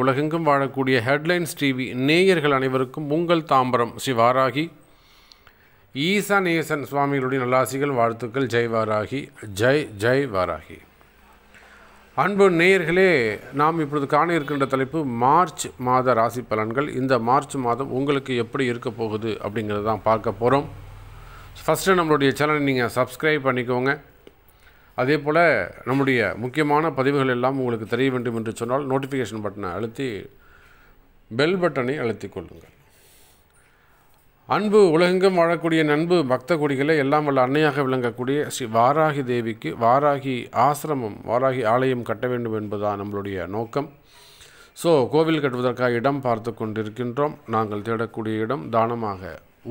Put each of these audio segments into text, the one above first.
உலகெங்கும் வாழக்கூடிய headlines TV நேயர்கள் அனைவருக்கும் உங்கள் தாம்பரம் சிவாராகி ஈசா நேசன் சுவாமிகளுடைய நல்லாசிகள் வாழ்த்துக்கள் ஜெய் வாராகி ஜெய் ஜெய் வாராகி அன்பு நேயர்களே நாம் இப்பொழுது காண இருக்கின்ற தலைப்பு மார்ச் மாத ராசி பலன்கள் இந்த மார்ச் மாதம் உங்களுக்கு எப்படி இருக்க போகுது அப்படிங்கிறதான் பார்க்க போகிறோம் ஃபஸ்ட்டு நம்மளுடைய சேனலை நீங்கள் சப்ஸ்கிரைப் பண்ணிக்கோங்க அதே போல் நம்முடைய முக்கியமான பதிவுகள் எல்லாம் உங்களுக்கு தெரிய வேண்டும் என்று சொன்னால் நோட்டிஃபிகேஷன் பட்டனை அழுத்தி பெல் பட்டனை அழுத்தி கொள்ளுங்கள் அன்பு உலகெங்கும் வாழக்கூடிய நண்பு பக்த கொடிகளை எல்லாம் வல்ல அன்னையாக விளங்கக்கூடிய ஸ்ரீ வாராகி தேவிக்கு வாராகி ஆசிரமம் வாராகி ஆலயம் கட்ட வேண்டும் என்பதுதான் நம்மளுடைய நோக்கம் ஸோ கோவில் கட்டுவதற்காக இடம் பார்த்து கொண்டிருக்கின்றோம் நாங்கள் தேடக்கூடிய இடம் தானமாக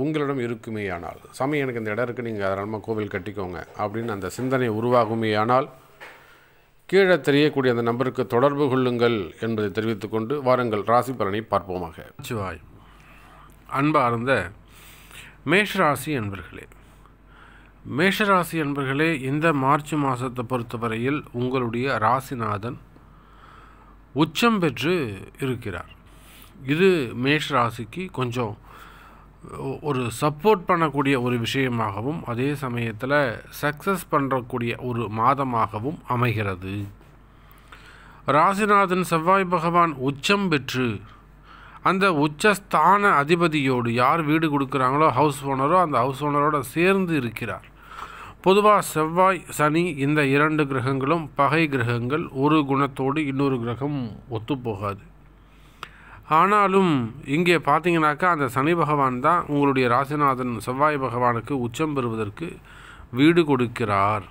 உங்களிடம் இருக்குமே ஆனால் சாமி எனக்கு இந்த இடம் இருக்குது நீங்கள் தாராளமாக கோவில் கட்டிக்கோங்க அப்படின்னு அந்த சிந்தனை உருவாகுமே ஆனால் கீழே தெரியக்கூடிய அந்த நம்பருக்கு தொடர்பு கொள்ளுங்கள் என்பதை தெரிவித்துக்கொண்டு வாருங்கள் ராசி பலனை பார்ப்போமாக சிவாய் அன்பார்ந்த மேஷராசி என்பர்களே மேஷராசி என்பர்களே இந்த மார்ச் மாதத்தை பொறுத்தவரையில் உங்களுடைய ராசிநாதன் உச்சம் பெற்று இருக்கிறார் இது மேஷராசிக்கு கொஞ்சம் ஒரு சப்போர்ட் பண்ணக்கூடிய ஒரு விஷயமாகவும் அதே சமயத்தில் சக்ஸஸ் பண்ணுறக்கூடிய ஒரு மாதமாகவும் அமைகிறது ராசிநாதன் செவ்வாய் பகவான் உச்சம் பெற்று அந்த உச்சஸ்தான அதிபதியோடு யார் வீடு கொடுக்குறாங்களோ ஹவுஸ் ஓனரோ அந்த ஹவுஸ் ஓனரோட சேர்ந்து இருக்கிறார் பொதுவாக செவ்வாய் சனி இந்த இரண்டு கிரகங்களும் பகை கிரகங்கள் ஒரு குணத்தோடு இன்னொரு கிரகம் ஒத்துப்போகாது ஆனாலும் இங்கே பார்த்தீங்கனாக்கா அந்த சனி பகவான் தான் உங்களுடைய ராசிநாதன் செவ்வாய் பகவானுக்கு உச்சம் பெறுவதற்கு வீடு கொடுக்கிறார்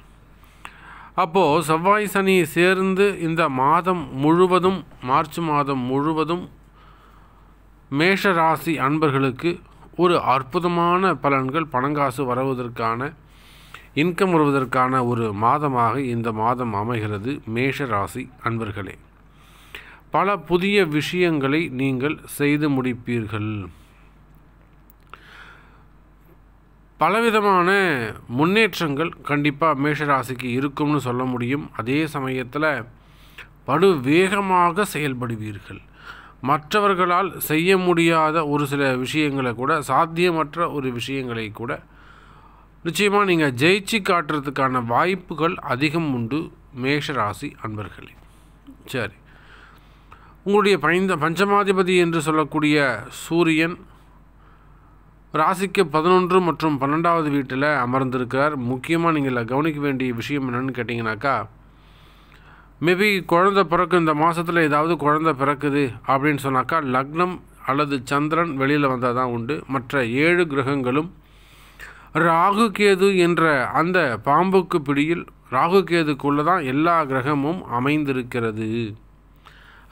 அப்போது செவ்வாய் சனி சேர்ந்து இந்த மாதம் முழுவதும் மார்ச் மாதம் முழுவதும் மேஷ ராசி அன்பர்களுக்கு ஒரு அற்புதமான பலன்கள் பணங்காசு வருவதற்கான இன்கம் வருவதற்கான ஒரு மாதமாக இந்த மாதம் அமைகிறது மேஷ ராசி அன்பர்களே பல புதிய விஷயங்களை நீங்கள் செய்து முடிப்பீர்கள் பலவிதமான முன்னேற்றங்கள் கண்டிப்பாக மேஷராசிக்கு இருக்கும்னு சொல்ல முடியும் அதே சமயத்தில் படு வேகமாக செயல்படுவீர்கள் மற்றவர்களால் செய்ய முடியாத ஒரு சில விஷயங்களை கூட சாத்தியமற்ற ஒரு விஷயங்களை கூட நிச்சயமாக நீங்கள் ஜெயிச்சு காட்டுறதுக்கான வாய்ப்புகள் அதிகம் உண்டு மேஷராசி அன்பர்களே சரி உங்களுடைய பைந்த பஞ்சமாதிபதி என்று சொல்லக்கூடிய சூரியன் ராசிக்கு பதினொன்று மற்றும் பன்னெண்டாவது வீட்டில் அமர்ந்திருக்கிறார் முக்கியமாக நீங்கள் கவனிக்க வேண்டிய விஷயம் என்னென்னு கேட்டிங்கனாக்கா மேபி குழந்த பிறக்கு இந்த மாதத்தில் ஏதாவது குழந்த பிறக்குது அப்படின்னு சொன்னாக்கா லக்னம் அல்லது சந்திரன் வெளியில் வந்தால் தான் உண்டு மற்ற ஏழு கிரகங்களும் ராகு கேது என்ற அந்த பாம்புக்கு பிடியில் ராகு கேதுக்குள்ளே தான் எல்லா கிரகமும் அமைந்திருக்கிறது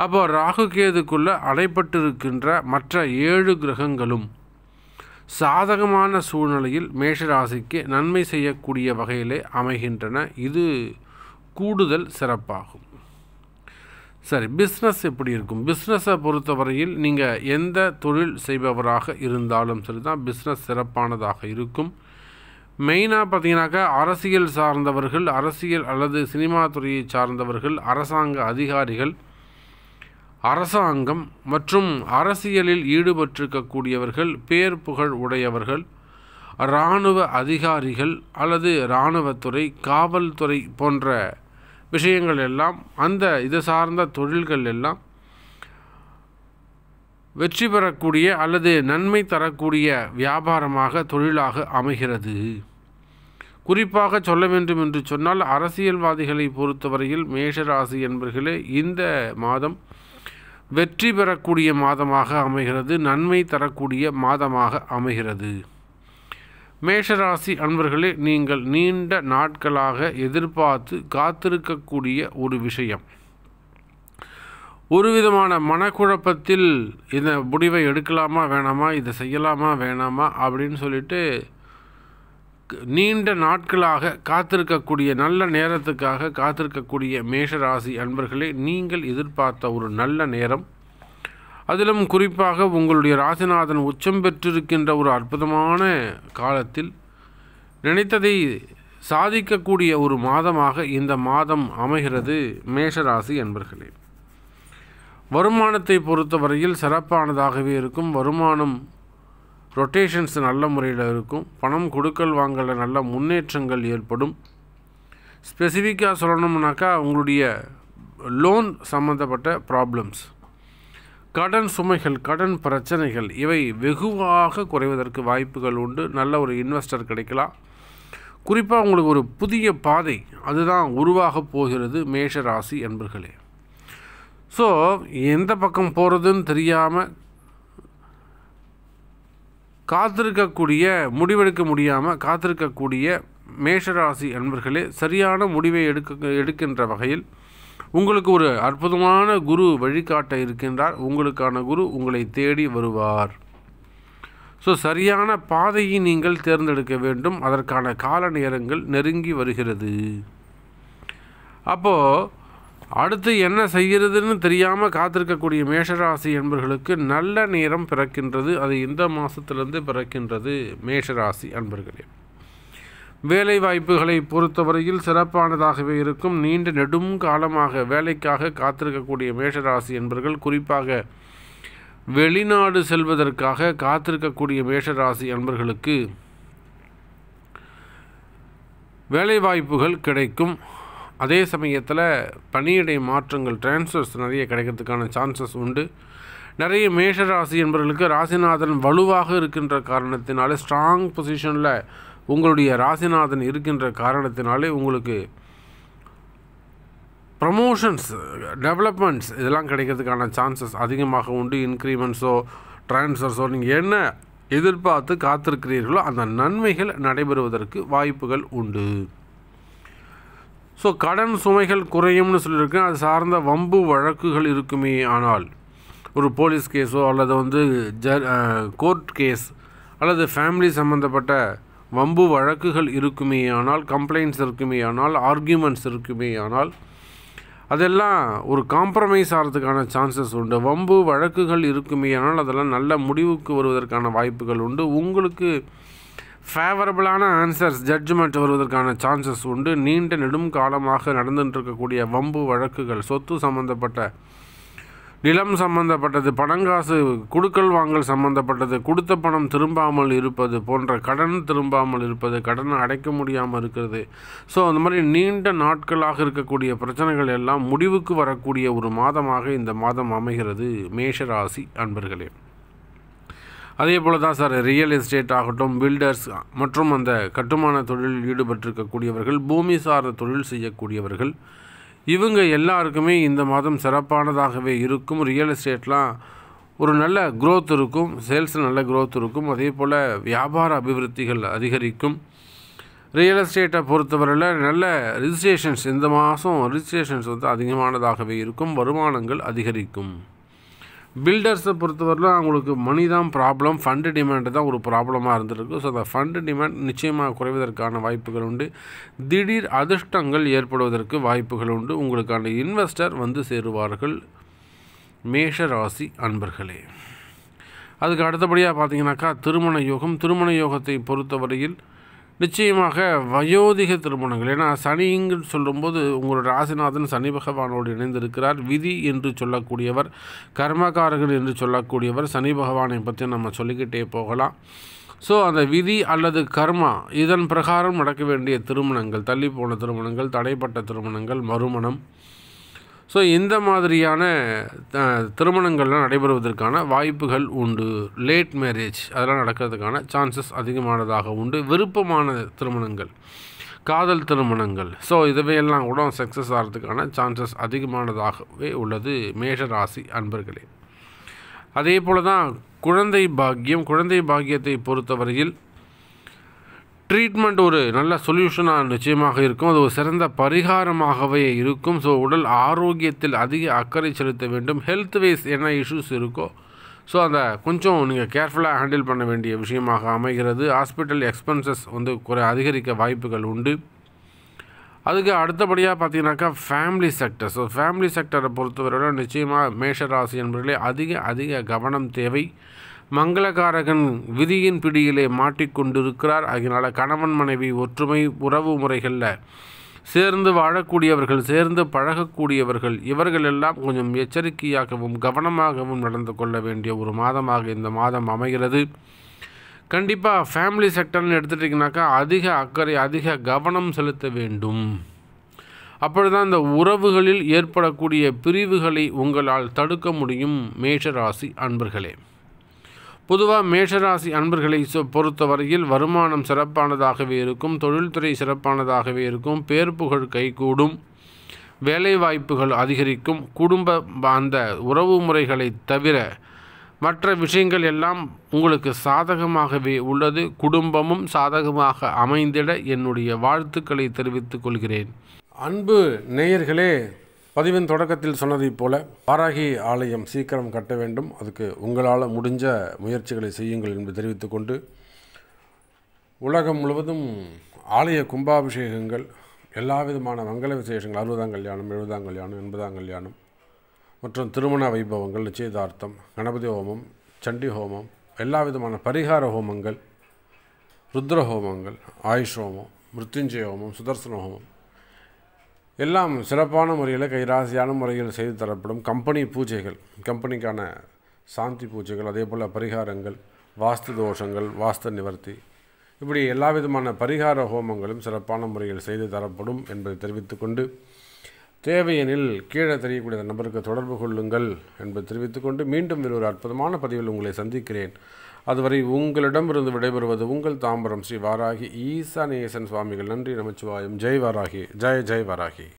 அப்போ ராகு கேதுக்குள்ளே மற்ற ஏழு கிரகங்களும் சாதகமான சூழ்நிலையில் மேஷராசிக்கு நன்மை செய்யக்கூடிய வகையிலே அமைகின்றன இது கூடுதல் சிறப்பாகும் சரி பிஸ்னஸ் எப்படி இருக்கும் பிஸ்னஸை பொறுத்தவரையில் நீங்கள் எந்த தொழில் செய்பவராக இருந்தாலும் சரி தான் பிஸ்னஸ் சிறப்பானதாக இருக்கும் மெயினாக பார்த்தீங்கன்னாக்கா அரசியல் சார்ந்தவர்கள் அரசியல் அல்லது சினிமா துறையை சார்ந்தவர்கள் அரசாங்க அதிகாரிகள் அரசாங்கம் மற்றும் அரசியலில் ஈடுபட்டிருக்கக்கூடியவர்கள் பேர் புகழ் உடையவர்கள் இராணுவ அதிகாரிகள் அல்லது இராணுவத்துறை காவல்துறை போன்ற விஷயங்கள் எல்லாம் அந்த இது சார்ந்த தொழில்கள் எல்லாம் வெற்றி பெறக்கூடிய அல்லது நன்மை தரக்கூடிய வியாபாரமாக தொழிலாக அமைகிறது குறிப்பாக சொல்ல வேண்டும் என்று சொன்னால் அரசியல்வாதிகளை பொறுத்தவரையில் மேஷராசி என்பர்களே இந்த மாதம் வெற்றி பெறக்கூடிய மாதமாக அமைகிறது நன்மை தரக்கூடிய மாதமாக அமைகிறது மேஷராசி அன்பர்களே நீங்கள் நீண்ட நாட்களாக எதிர்பார்த்து காத்திருக்கக்கூடிய ஒரு விஷயம் ஒரு விதமான மனக்குழப்பத்தில் இந்த முடிவை எடுக்கலாமா வேணாமா இதை செய்யலாமா வேணாமா அப்படின்னு சொல்லிட்டு நீண்ட நாட்களாக காத்திருக்கக்கூடிய நல்ல நேரத்துக்காக காத்திருக்கக்கூடிய மேஷராசி அன்பர்களே நீங்கள் எதிர்பார்த்த ஒரு நல்ல நேரம் அதிலும் குறிப்பாக உங்களுடைய ராசிநாதன் உச்சம் பெற்றிருக்கின்ற ஒரு அற்புதமான காலத்தில் நினைத்ததை சாதிக்கக்கூடிய ஒரு மாதமாக இந்த மாதம் அமைகிறது மேஷராசி அன்பர்களே வருமானத்தை பொறுத்தவரையில் சிறப்பானதாகவே இருக்கும் வருமானம் ரொட்டேஷன்ஸ் நல்ல முறையில் இருக்கும் பணம் கொடுக்கல் வாங்கல நல்ல முன்னேற்றங்கள் ஏற்படும் ஸ்பெசிஃபிக்காக சொல்லணும்னாக்கா உங்களுடைய லோன் சம்மந்தப்பட்ட ப்ராப்ளம்ஸ் கடன் சுமைகள் கடன் பிரச்சனைகள் இவை வெகுவாக குறைவதற்கு வாய்ப்புகள் உண்டு நல்ல ஒரு இன்வெஸ்டர் கிடைக்கலாம் குறிப்பாக உங்களுக்கு ஒரு புதிய பாதை அதுதான் உருவாக போகிறது மேஷ ராசி என்பர்களே ஸோ எந்த பக்கம் போகிறதுன்னு தெரியாமல் காத்திருக்கக்கூடிய முடிவெடுக்க முடியாமல் காத்திருக்கக்கூடிய மேஷராசி அன்பர்களே சரியான முடிவை எடுக்க எடுக்கின்ற வகையில் உங்களுக்கு ஒரு அற்புதமான குரு வழிகாட்ட இருக்கின்றார் உங்களுக்கான குரு உங்களை தேடி வருவார் ஸோ சரியான பாதையை நீங்கள் தேர்ந்தெடுக்க வேண்டும் அதற்கான கால நேரங்கள் நெருங்கி வருகிறது அப்போது அடுத்து என்ன செய்கிறதுன்னு தெரியாமல் காத்திருக்கக்கூடிய மேஷராசி என்பர்களுக்கு நல்ல நேரம் பிறக்கின்றது அது இந்த மாதத்திலிருந்து பிறக்கின்றது மேஷராசி அன்பர்களே வேலை வாய்ப்புகளை பொறுத்தவரையில் சிறப்பானதாகவே இருக்கும் நீண்ட நெடும் காலமாக வேலைக்காக காத்திருக்கக்கூடிய மேஷராசி என்பர்கள் குறிப்பாக வெளிநாடு செல்வதற்காக காத்திருக்கக்கூடிய மேஷராசி அன்பர்களுக்கு வேலைவாய்ப்புகள் கிடைக்கும் அதே சமயத்தில் பணியிடை மாற்றங்கள் டிரான்ஸ்ஃபர்ஸ் நிறைய கிடைக்கிறதுக்கான சான்சஸ் உண்டு நிறைய மேஷ ராசி என்பவர்களுக்கு ராசிநாதன் வலுவாக இருக்கின்ற காரணத்தினாலே ஸ்ட்ராங் பொசிஷனில் உங்களுடைய ராசிநாதன் இருக்கின்ற காரணத்தினாலே உங்களுக்கு ப்ரமோஷன்ஸ் டெவலப்மெண்ட்ஸ் இதெல்லாம் கிடைக்கிறதுக்கான சான்சஸ் அதிகமாக உண்டு இன்க்ரிமெண்ட்ஸோ ட்ரான்ஸ்ஃபர்ஸோ நீங்கள் என்ன எதிர்பார்த்து காத்திருக்கிறீர்களோ அந்த நன்மைகள் நடைபெறுவதற்கு வாய்ப்புகள் உண்டு ஸோ கடன் சுமைகள் குறையும்னு சொல்லியிருக்கேன் அது சார்ந்த வம்பு வழக்குகள் இருக்குமே ஆனால் ஒரு போலீஸ் கேஸோ அல்லது வந்து ஜ கோர்ட் கேஸ் அல்லது ஃபேமிலி சம்மந்தப்பட்ட வம்பு வழக்குகள் இருக்குமே ஆனால் கம்ப்ளைண்ட்ஸ் இருக்குமே ஆனால் ஆர்கியூமெண்ட்ஸ் இருக்குமே ஆனால் அதெல்லாம் ஒரு காம்ப்ரமைஸ் ஆகிறதுக்கான சான்சஸ் உண்டு வம்பு வழக்குகள் இருக்குமே ஆனால் அதெல்லாம் நல்ல முடிவுக்கு வருவதற்கான வாய்ப்புகள் உண்டு உங்களுக்கு ஃபேவரபுளான ஆன்சர்ஸ் ஜட்ஜ்மெண்ட் வருவதற்கான சான்சஸ் உண்டு நீண்ட நெடும் காலமாக நடந்துட்டுருக்கக்கூடிய இருக்கக்கூடிய வம்பு வழக்குகள் சொத்து சம்பந்தப்பட்ட நிலம் சம்பந்தப்பட்டது பணங்காசு குடுக்கல் வாங்கல் சம்பந்தப்பட்டது கொடுத்த பணம் திரும்பாமல் இருப்பது போன்ற கடன் திரும்பாமல் இருப்பது கடனை அடைக்க முடியாமல் இருக்கிறது ஸோ அந்த மாதிரி நீண்ட நாட்களாக இருக்கக்கூடிய பிரச்சனைகள் எல்லாம் முடிவுக்கு வரக்கூடிய ஒரு மாதமாக இந்த மாதம் அமைகிறது மேஷராசி அன்பர்களே அதே போல் தான் சார் ரியல் எஸ்டேட் ஆகட்டும் பில்டர்ஸ் மற்றும் அந்த கட்டுமான தொழிலில் ஈடுபட்டிருக்கக்கூடியவர்கள் பூமி சார்ந்த தொழில் செய்யக்கூடியவர்கள் இவங்க எல்லாருக்குமே இந்த மாதம் சிறப்பானதாகவே இருக்கும் ரியல் எஸ்டேட்லாம் ஒரு நல்ல க்ரோத் இருக்கும் சேல்ஸ் நல்ல க்ரோத் இருக்கும் அதே போல் வியாபார அபிவிருத்திகள் அதிகரிக்கும் ரியல் எஸ்டேட்டை பொறுத்தவரையில் நல்ல ரிஜிஸ்ட்ரேஷன்ஸ் இந்த மாதம் ரிஜிஸ்ட்ரேஷன்ஸ் வந்து அதிகமானதாகவே இருக்கும் வருமானங்கள் அதிகரிக்கும் பில்டர்ஸை பொறுத்தவரையிலும் அவங்களுக்கு மணி தான் ப்ராப்ளம் ஃபண்டு டிமாண்டு தான் ஒரு ப்ராப்ளமாக இருந்திருக்கு ஸோ அந்த ஃபண்டு டிமாண்ட் நிச்சயமாக குறைவதற்கான வாய்ப்புகள் உண்டு திடீர் அதிர்ஷ்டங்கள் ஏற்படுவதற்கு வாய்ப்புகள் உண்டு உங்களுக்கான இன்வெஸ்டர் வந்து சேருவார்கள் மேஷ ராசி அன்பர்களே அதுக்கு அடுத்தபடியாக பார்த்தீங்கன்னாக்கா திருமண யோகம் திருமண யோகத்தை பொறுத்தவரையில் நிச்சயமாக வயோதிக திருமணங்கள் ஏன்னா சனிங்கன்னு சொல்லும்போது உங்களோட ராசிநாதன் சனி பகவானோடு இணைந்திருக்கிறார் விதி என்று சொல்லக்கூடியவர் கர்மகாரகன் என்று சொல்லக்கூடியவர் சனி பகவானை பற்றி நம்ம சொல்லிக்கிட்டே போகலாம் ஸோ அந்த விதி அல்லது கர்மா இதன் பிரகாரம் நடக்க வேண்டிய திருமணங்கள் தள்ளி போன திருமணங்கள் தடைப்பட்ட திருமணங்கள் மறுமணம் ஸோ இந்த மாதிரியான திருமணங்கள்லாம் நடைபெறுவதற்கான வாய்ப்புகள் உண்டு லேட் மேரேஜ் அதெல்லாம் நடக்கிறதுக்கான சான்சஸ் அதிகமானதாக உண்டு விருப்பமான திருமணங்கள் காதல் திருமணங்கள் ஸோ இதுவையெல்லாம் கூட சக்ஸஸ் ஆகிறதுக்கான சான்சஸ் அதிகமானதாகவே உள்ளது மேஷ ராசி அன்பர்களே அதே போல் தான் குழந்தை பாக்கியம் குழந்தை பாக்கியத்தை பொறுத்தவரையில் ட்ரீட்மெண்ட் ஒரு நல்ல சொல்யூஷனாக நிச்சயமாக இருக்கும் அது ஒரு சிறந்த பரிகாரமாகவே இருக்கும் ஸோ உடல் ஆரோக்கியத்தில் அதிக அக்கறை செலுத்த வேண்டும் ஹெல்த் வைஸ் என்ன இஷ்யூஸ் இருக்கோ ஸோ அந்த கொஞ்சம் நீங்கள் கேர்ஃபுல்லாக ஹேண்டில் பண்ண வேண்டிய விஷயமாக அமைகிறது ஹாஸ்பிட்டல் எக்ஸ்பென்சஸ் வந்து குறை அதிகரிக்க வாய்ப்புகள் உண்டு அதுக்கு அடுத்தபடியாக பார்த்தீங்கன்னாக்கா ஃபேமிலி செக்டர் ஸோ ஃபேமிலி செக்டரை பொறுத்தவரையிலும் நிச்சயமாக மேஷராசி என்பதிலே அதிக அதிக கவனம் தேவை மங்களகாரகன் விதியின் பிடியிலே மாட்டிக்கொண்டிருக்கிறார் அதனால் கணவன் மனைவி ஒற்றுமை உறவு முறைகளில் சேர்ந்து வாழக்கூடியவர்கள் சேர்ந்து பழகக்கூடியவர்கள் இவர்களெல்லாம் கொஞ்சம் எச்சரிக்கையாகவும் கவனமாகவும் நடந்து கொள்ள வேண்டிய ஒரு மாதமாக இந்த மாதம் அமைகிறது கண்டிப்பாக ஃபேமிலி செக்டர்னு எடுத்துட்டிங்கனாக்கா அதிக அக்கறை அதிக கவனம் செலுத்த வேண்டும் அப்பொழுதுதான் இந்த உறவுகளில் ஏற்படக்கூடிய பிரிவுகளை உங்களால் தடுக்க முடியும் மேஷராசி அன்பர்களே பொதுவாக மேஷராசி அன்பர்களை பொறுத்தவரையில் வருமானம் சிறப்பானதாகவே இருக்கும் தொழில்துறை சிறப்பானதாகவே இருக்கும் பேர் புகழ் கைகூடும் வேலைவாய்ப்புகள் அதிகரிக்கும் குடும்ப அந்த உறவு முறைகளை தவிர மற்ற விஷயங்கள் எல்லாம் உங்களுக்கு சாதகமாகவே உள்ளது குடும்பமும் சாதகமாக அமைந்திட என்னுடைய வாழ்த்துக்களை தெரிவித்துக் கொள்கிறேன் அன்பு நேயர்களே பதிவின் தொடக்கத்தில் சொன்னதைப் போல பாராகி ஆலயம் சீக்கிரம் கட்ட வேண்டும் அதுக்கு உங்களால் முடிஞ்ச முயற்சிகளை செய்யுங்கள் என்று தெரிவித்துக்கொண்டு உலகம் முழுவதும் ஆலய கும்பாபிஷேகங்கள் எல்லா விதமான மங்கள விசேஷங்கள் அறுபதாம் கல்யாணம் எழுபதாம் கல்யாணம் எண்பதாம் கல்யாணம் மற்றும் திருமண வைபவங்கள் நிச்சயதார்த்தம் கணபதி ஹோமம் சண்டி ஹோமம் எல்லா விதமான பரிகார ஹோமங்கள் ருத்ர ஹோமங்கள் ஆயுஷ் ஹோமம் மிருத்யுஞ்சய ஹோமம் சுதர்சன ஹோமம் எல்லாம் சிறப்பான முறையில் கைராசியான முறையில் செய்து தரப்படும் கம்பெனி பூஜைகள் கம்பெனிக்கான சாந்தி பூஜைகள் அதே போல் பரிகாரங்கள் வாஸ்து தோஷங்கள் வாஸ்து நிவர்த்தி இப்படி எல்லா விதமான பரிகார ஹோமங்களும் சிறப்பான முறையில் செய்து தரப்படும் என்பதை தெரிவித்துக்கொண்டு தேவையெனில் கீழே தெரியக்கூடிய நபருக்கு தொடர்பு கொள்ளுங்கள் என்பதை தெரிவித்துக்கொண்டு மீண்டும் வேறு ஒரு அற்புதமான பதிவில் உங்களை சந்திக்கிறேன் அதுவரை உங்களிடமிருந்து விடைபெறுவது உங்கள் தாம்பரம் ஸ்ரீ வாராகி ஈசானேசன் சுவாமிகள் நன்றி நமச்சிவாயம் ஜெய் வாராகி ஜெய ஜெய் வாராகி